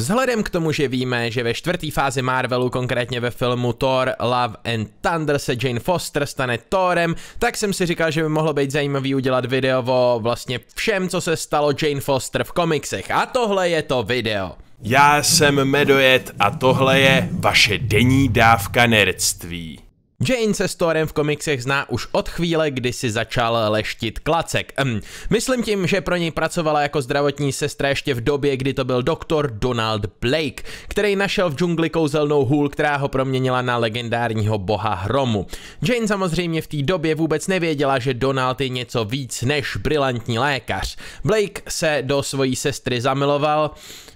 Vzhledem k tomu, že víme, že ve čtvrtý fázi Marvelu, konkrétně ve filmu Thor Love and Thunder se Jane Foster stane Thorem, tak jsem si říkal, že by mohlo být zajímavý udělat video o vlastně všem, co se stalo Jane Foster v komiksech. A tohle je to video. Já jsem Medojet a tohle je vaše denní dávka nerdství se Storem v komiksech zná už od chvíle, kdy si začal leštit klacek. Ehm, myslím tím, že pro něj pracovala jako zdravotní sestra ještě v době, kdy to byl doktor Donald Blake, který našel v džungli kouzelnou hůl, která ho proměnila na legendárního boha hromu. Jane samozřejmě v té době vůbec nevěděla, že Donald je něco víc než brilantní lékař. Blake se do svojí sestry zamiloval,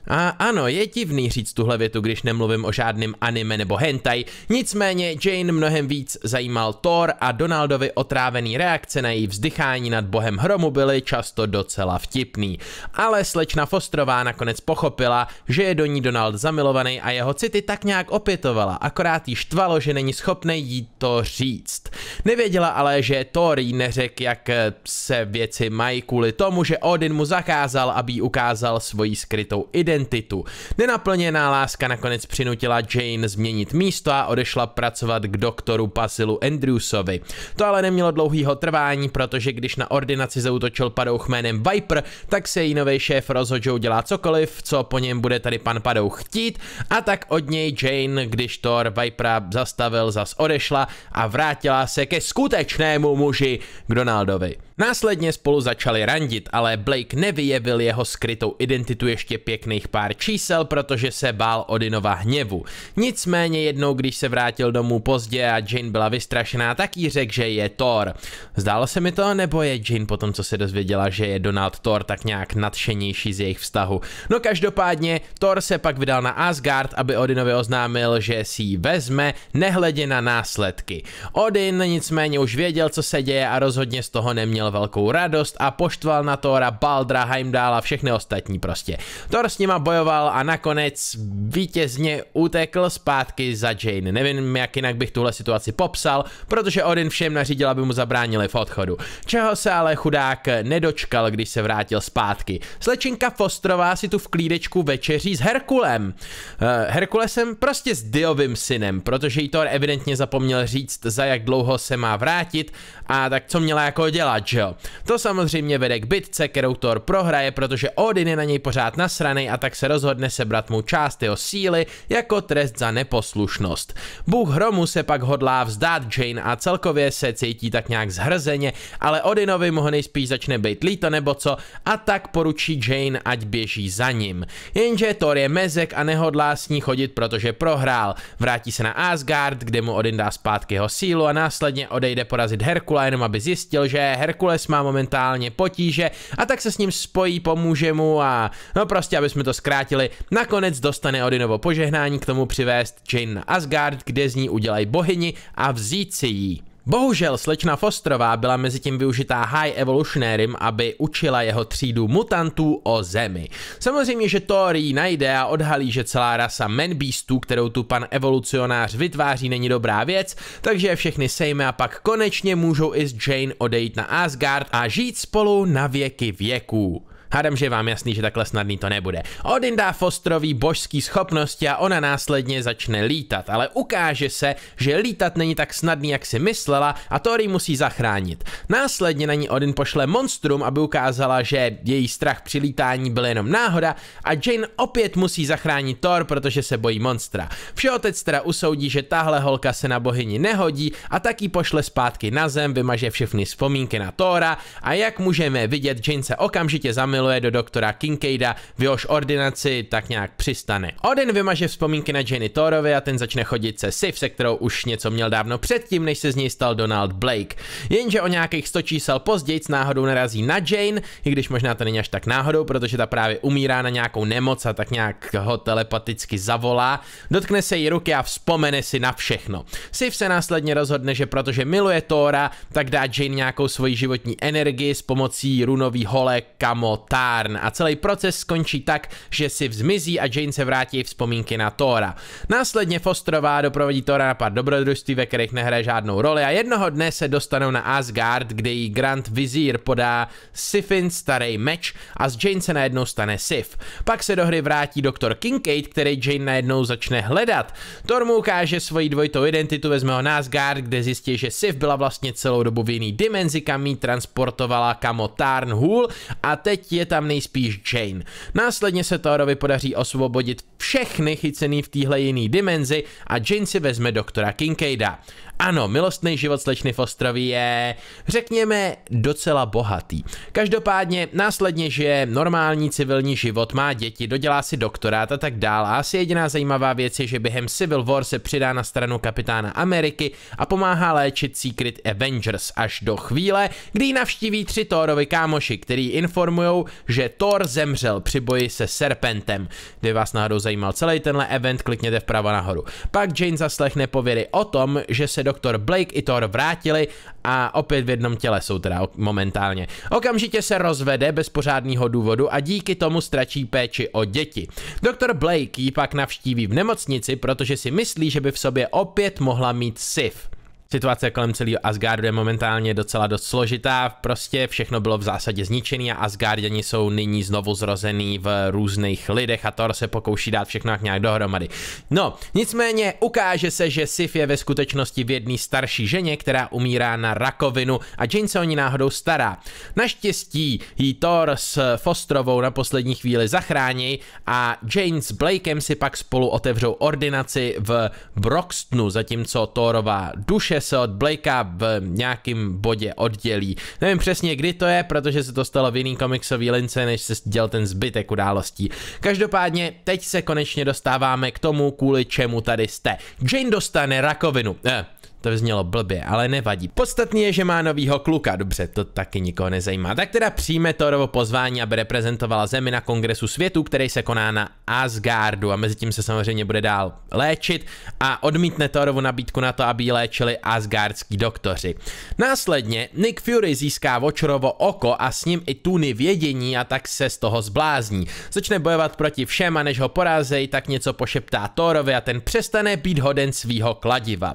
a ano, je divný říct tuhle větu, když nemluvím o žádném anime nebo hentai, nicméně Jane mnohem víc zajímal Thor a Donaldovi otrávený reakce na její vzdychání nad bohem hromu byly často docela vtipný. Ale slečna Fostrová nakonec pochopila, že je do ní Donald zamilovaný a jeho city tak nějak opětovala, akorát jí štvalo, že není schopný jí to říct. Nevěděla ale, že Thor jí neřekl, jak eh, se věci mají kvůli tomu, že Odin mu zakázal, aby jí ukázal svoji skrytou identitu. Nenaplněná láska nakonec přinutila Jane změnit místo a odešla pracovat k doktoru doktoru Pasilu Andrewsovi. To ale nemělo dlouhýho trvání, protože když na ordinaci zautočil padouch jménem Viper, tak se jí nový šéf rozhodl, že udělá cokoliv, co po něm bude tady pan padouch chtít a tak od něj Jane, když Thor Vipera zastavil, zas odešla a vrátila se ke skutečnému muži Donaldovi. Následně spolu začali randit, ale Blake nevyjevil jeho skrytou identitu ještě pěkných pár čísel, protože se bál Odinova hněvu. Nicméně jednou, když se vrátil domů pozdě a Jane byla vystrašená, tak jí řekl, že je Thor. Zdálo se mi to, nebo je Jane potom, co se dozvěděla, že je Donald Thor, tak nějak nadšenější z jejich vztahu. No každopádně, Thor se pak vydal na Asgard, aby Odinovi oznámil, že si ji vezme, nehledě na následky. Odin nicméně už věděl, co se děje a rozhodně z toho neměl měl velkou radost a poštval na Tora, Baldra, Heimdala, všechny ostatní prostě. Thor s nima bojoval a nakonec vítězně utekl zpátky za Jane. Nevím, jak jinak bych tuhle situaci popsal, protože Odin všem nařídil, aby mu zabránili v odchodu. Čeho se ale chudák nedočkal, když se vrátil zpátky. Slečinka Fostrová si tu v klídečku večeří s Herkulem. Eh, Herkulesem prostě s Diovým synem, protože jí Thor evidentně zapomněl říct, za jak dlouho se má vrátit a tak co měla jako dělat, že jo. To samozřejmě vede k bitce, kterou Thor prohraje, protože Odin je na něj pořád nasraný a tak se rozhodne sebrat mu část jeho síly jako trest za neposlušnost. Bůh hromu se pak hodlá vzdát Jane a celkově se cítí tak nějak zhrzeně, ale Odinovi mu ho nejspíš začne být líto nebo co a tak poručí Jane, ať běží za ním. Jenže Thor je mezek a nehodlá s ní chodit, protože prohrál. Vrátí se na Asgard, kde mu Odin dá zpátky jeho sílu a následně odejde porazit Herkula, jenom aby zjistil, že Herkula Herkules má momentálně potíže a tak se s ním spojí, pomůže mu a no prostě, aby jsme to zkrátili, nakonec dostane Odinovo požehnání k tomu přivést Jane na Asgard, kde z ní udělají bohyni a vzít si jí. Bohužel slečna Fosterová byla mezi tím využitá High Evolutionarym, aby učila jeho třídu mutantů o zemi. Samozřejmě, že ji najde a odhalí, že celá rasa menbístů, kterou tu pan evolucionář vytváří, není dobrá věc, takže všechny sejme a pak konečně můžou i s Jane odejít na Asgard a žít spolu na věky věků. Hádám, že je vám jasný, že takhle snadný to nebude. Odin dá Fostrovi božský schopnosti a ona následně začne lítat, ale ukáže se, že lítat není tak snadný, jak si myslela a Tori musí zachránit. Následně na ní Odin pošle monstrum, aby ukázala, že její strach při lítání byl jenom náhoda a Jane opět musí zachránit Thor, protože se bojí monstra. Všeotec teda usoudí, že tahle holka se na bohyni nehodí a tak ji pošle zpátky na zem, vymaže všechny vzpomínky na Tora a jak můžeme vidět, Jane se okamžitě zamiluje zamiluje do doktora Kinkeida, v jehož ordinaci tak nějak přistane. Odin vymaže vzpomínky na Jenny Thorovi a ten začne chodit se Sif, se kterou už něco měl dávno předtím, než se z něj stal Donald Blake. Jenže o nějakých 100 čísel později s náhodou narazí na Jane, i když možná to není až tak náhodou, protože ta právě umírá na nějakou nemoc a tak nějak ho telepaticky zavolá, dotkne se jí ruky a vzpomene si na všechno. Sif se následně rozhodne, že protože miluje Tora, tak dá Jane nějakou svoji životní energii s pomocí runový hole Kamo Tarn a celý proces skončí tak, že si vzmizí a Jane se vrátí vzpomínky na Tora. Následně Fosterová doprovodí Tora na pár dobrodružství, ve kterých nehraje žádnou roli a jednoho dne se dostanou na Asgard, kde jí Grand Vizier podá Sifin starý meč a z Jane se najednou stane Sif. Pak se do hry vrátí doktor Kincaid, který Jane najednou začne hledat. Thor mu ukáže svoji dvojitou identitu, vezme ho na Asgard, kde zjistí, že Sif byla vlastně celou dobu v jiný dimenzi, kam jí transportovala Kamo Tarn Hul a teď třetí je tam nejspíš Jane. Následně se Thorovi podaří osvobodit všechny chycený v téhle jiný dimenzi a Jane si vezme doktora Kincaida. Ano, milostný život slečny v Ostrově je, řekněme, docela bohatý. Každopádně následně žije normální civilní život, má děti, dodělá si doktorát a tak dál. A asi jediná zajímavá věc je, že během Civil War se přidá na stranu kapitána Ameriky a pomáhá léčit Secret Avengers až do chvíle, kdy navštíví tři Thorovi kámoši, který informují, že Thor zemřel při boji se Serpentem. Kdy vás náhodou zajímal celý tenhle event, klikněte vpravo nahoru. Pak Jane zaslechne pověry o tom, že se doktor Blake i Thor vrátili a opět v jednom těle jsou teda momentálně. Okamžitě se rozvede bez pořádného důvodu a díky tomu ztračí péči o děti. Doktor Blake ji pak navštíví v nemocnici, protože si myslí, že by v sobě opět mohla mít SIF. Situace kolem celého Asgardu je momentálně docela dost složitá, prostě všechno bylo v zásadě zničené a Asgardiani jsou nyní znovu zrozený v různých lidech a Thor se pokouší dát všechno jak nějak dohromady. No, nicméně ukáže se, že Sif je ve skutečnosti v jedné starší ženě, která umírá na rakovinu a Jane se o ní náhodou stará. Naštěstí jí Thor s Fostrovou na poslední chvíli zachrání a Jane s Blakem si pak spolu otevřou ordinaci v Broxtonu, zatímco Thorova duše se od Blakea v nějakém bodě oddělí. Nevím přesně, kdy to je, protože se to stalo v jiný komiksový lince, než se děl ten zbytek událostí. Každopádně, teď se konečně dostáváme k tomu, kvůli čemu tady jste. Jane dostane rakovinu. Eh, to vyznělo blbě, ale nevadí. Podstatně je, že má novýho kluka, dobře, to taky nikoho nezajímá. Tak teda přijme Torovo pozvání, aby reprezentovala zemi na kongresu světu, který se koná na Asgardu a mezi tím se samozřejmě bude dál léčit a odmítne Thorovu nabídku na to, aby ji léčili asgardský doktoři. Následně Nick Fury získá Vočrovo oko a s ním i tuny vědění a tak se z toho zblázní. Začne bojovat proti všem a než ho porazí, tak něco pošeptá Thorovi a ten přestane být hoden svýho kladiva.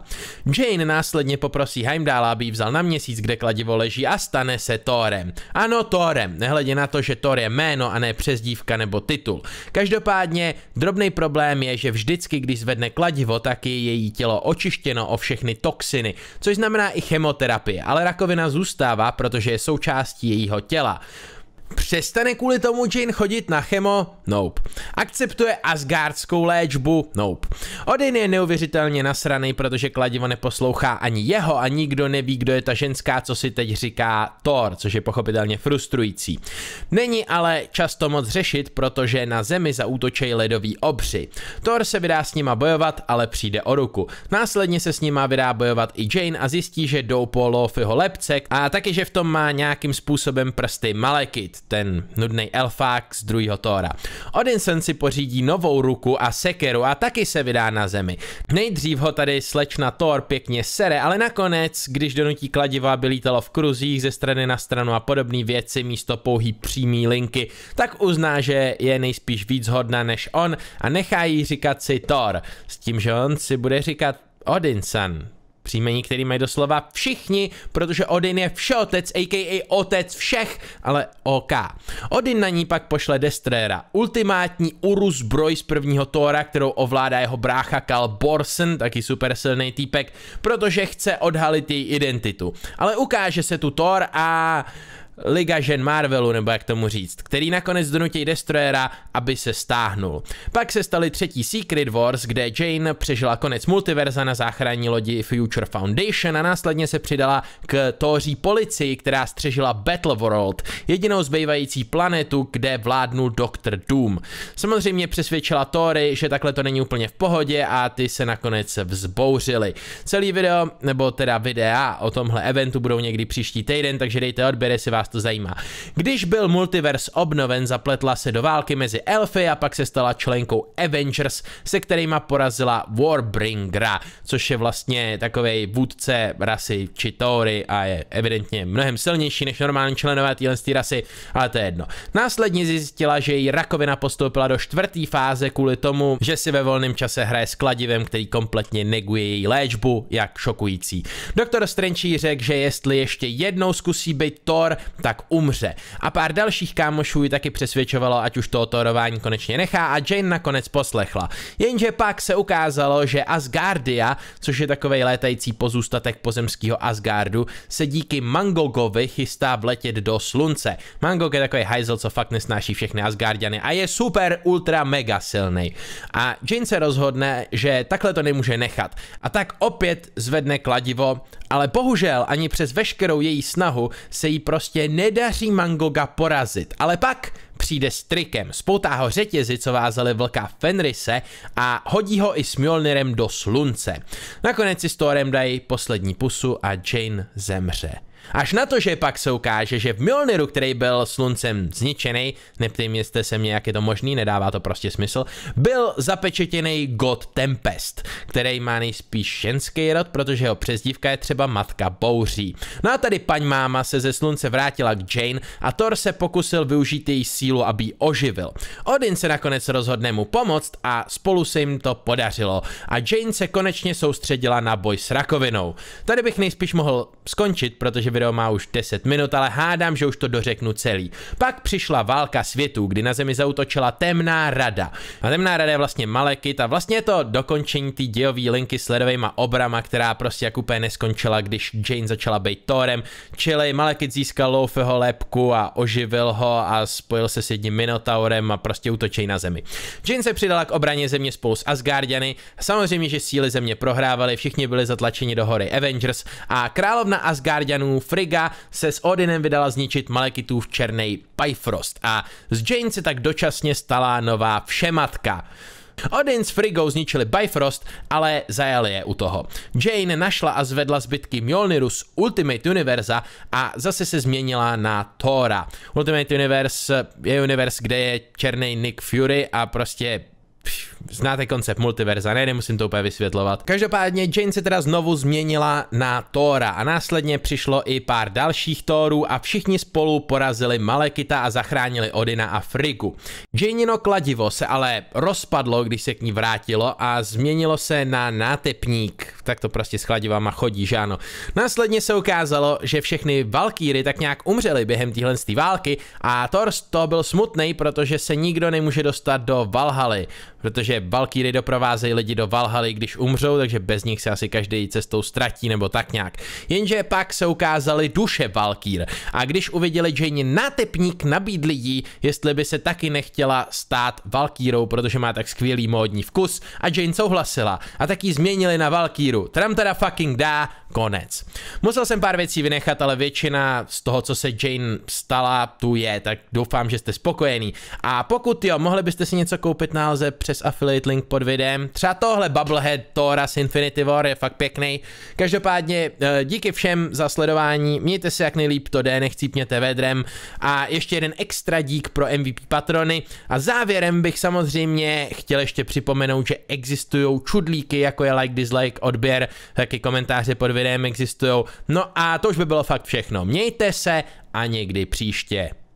Jane Odin následně poprosí Heimdala, aby ji vzal na měsíc, kde kladivo leží a stane se Thorem. Ano, Thorem, nehledě na to, že Thor je jméno a ne přezdívka nebo titul. Každopádně, drobný problém je, že vždycky, když zvedne kladivo, tak je její tělo očištěno o všechny toxiny, což znamená i chemoterapie, ale rakovina zůstává, protože je součástí jejího těla. Přestane kvůli tomu jin chodit na chemo? Nope. Akceptuje asgardskou léčbu? Nope. Odin je neuvěřitelně nasraný, protože kladivo neposlouchá ani jeho a nikdo neví, kdo je ta ženská, co si teď říká Thor, což je pochopitelně frustrující. Není ale často moc řešit, protože na zemi zaútočejí ledoví obři. Thor se vydá s nima bojovat, ale přijde o ruku. Následně se s nima vydá bojovat i Jane a zjistí, že jdou po Lofiho lepce a taky, že v tom má nějakým způsobem prsty Malekit ten nudný elfák z druhého Tóra. Odinson si pořídí novou ruku a sekeru a taky se vydá na zemi. Nejdřív ho tady slečna Thor pěkně sere, ale nakonec, když donutí kladiva, aby lítalo v kruzích ze strany na stranu a podobné věci místo pouhý přímý linky, tak uzná, že je nejspíš víc hodna než on a nechá jí říkat si Thor, s tím, že on si bude říkat Odinson, Příjmení, který mají doslova všichni, protože Odin je všeotec, a.k.a. otec všech, ale OK. Odin na ní pak pošle Destrera, ultimátní Uru zbroj z prvního Tóra, kterou ovládá jeho brácha Kal Borsen, taky super silný týpek, protože chce odhalit její identitu. Ale ukáže se tu Thor a Liga žen Marvelu, nebo jak tomu říct, který nakonec donutí Destroyera, aby se stáhnul. Pak se staly třetí Secret Wars, kde Jane přežila konec multiverza na záchranní lodi Future Foundation a následně se přidala k tóří policii, která střežila Battle World, jedinou zbývající planetu, kde vládnul Doctor Doom. Samozřejmě přesvědčila Tory, že takhle to není úplně v pohodě a ty se nakonec vzbouřili. Celý video, nebo teda videa o tomhle eventu budou někdy příští týden, takže dejte odběr, jestli vás vás to zajímá. Když byl multivers obnoven, zapletla se do války mezi elfy a pak se stala členkou Avengers, se kterýma porazila Warbringera, což je vlastně takový vůdce rasy Chitory a je evidentně mnohem silnější než normální členové téhle rasy, ale to je jedno. Následně zjistila, že její rakovina postoupila do čtvrtý fáze kvůli tomu, že si ve volném čase hraje s kladivem, který kompletně neguje její léčbu, jak šokující. Doktor Strange řekl, že jestli ještě jednou zkusí být Thor, tak umře. A pár dalších kámošů ji taky přesvědčovalo, ať už to otorování konečně nechá a Jane nakonec poslechla. Jenže pak se ukázalo, že Asgardia, což je takový létající pozůstatek pozemského Asgardu, se díky Mangogovi chystá vletět do slunce. Mangog je takový hajzel, co fakt nesnáší všechny Asgardiany a je super, ultra, mega silný. A Jane se rozhodne, že takhle to nemůže nechat. A tak opět zvedne kladivo, ale bohužel ani přes veškerou její snahu se jí prostě nedaří Mangoga porazit, ale pak přijde s trikem, spoutá ho řetězy, co vázaly vlka Fenrise a hodí ho i s Mjolnirem do slunce. Nakonec si s Thorem dají poslední pusu a Jane zemře. Až na to, že pak se ukáže, že v Milniru, který byl sluncem zničený, neptejme jste se mě, jak je to možný, nedává to prostě smysl, byl zapečetěný god Tempest, který má nejspíš ženský rod, protože jeho přezdívka je třeba Matka Bouří. No a tady paň máma se ze slunce vrátila k Jane a Thor se pokusil využít její sílu, aby ji oživil. Odin se nakonec rozhodne mu pomoct a spolu se jim to podařilo a Jane se konečně soustředila na boj s rakovinou. Tady bych nejspíš mohl skončit, protože protože video má už 10 minut, ale hádám, že už to dořeknu celý. Pak přišla válka světů, kdy na zemi zautočila temná rada. A temná rada je vlastně Malekit a vlastně je to dokončení té dějové linky s ledovými obrama, která prostě jak úplně neskončila, když Jane začala být Thorem. Čili Malekit získal Loufeho lepku a oživil ho a spojil se s jedním Minotaurem a prostě útočí na zemi. Jane se přidala k obraně země spolu s Asgardiany. Samozřejmě, že síly země prohrávaly, všichni byli zatlačeni do hory Avengers a královna Asgardianů Friga Frigga se s Odinem vydala zničit Malekitův černý Pifrost a z Jane se tak dočasně stala nová všematka. Odin s Frigou zničili Bifrost, ale zajali je u toho. Jane našla a zvedla zbytky Mjolniru z Ultimate Universa a zase se změnila na Thora. Ultimate Universe je univerz, kde je černý Nick Fury a prostě pff, znáte koncept multiverza, ne, nemusím to úplně vysvětlovat. Každopádně Jane se teda znovu změnila na Tóra a následně přišlo i pár dalších Tórů a všichni spolu porazili Malekita a zachránili Odina a Frigu. Janeino kladivo se ale rozpadlo, když se k ní vrátilo a změnilo se na nátepník. Tak to prostě s kladivama chodí, že ano. Následně se ukázalo, že všechny Valkýry tak nějak umřely během téhle války a Thor to byl smutný, protože se nikdo nemůže dostat do Valhaly, protože Valkýry Valkyrie doprovázejí lidi do Valhaly, když umřou, takže bez nich se asi každý cestou ztratí nebo tak nějak. Jenže pak se ukázaly duše Valkýr a když uviděli Jane nátepník, nabídli jí, jestli by se taky nechtěla stát Valkýrou, protože má tak skvělý módní vkus a Jane souhlasila a tak ji změnili na Valkýru. Tram teda fucking dá, konec. Musel jsem pár věcí vynechat, ale většina z toho, co se Jane stala, tu je, tak doufám, že jste spokojený. A pokud jo, mohli byste si něco koupit na přes affiliate affiliate link pod videem. Třeba tohle Bubblehead Tora z Infinity War je fakt pěkný. Každopádně eh, díky všem za sledování, mějte se jak nejlíp to jde, nechcípněte vedrem a ještě jeden extra dík pro MVP patrony a závěrem bych samozřejmě chtěl ještě připomenout, že existují čudlíky, jako je like, dislike, odběr, taky komentáře pod videem existují. No a to už by bylo fakt všechno. Mějte se a někdy příště.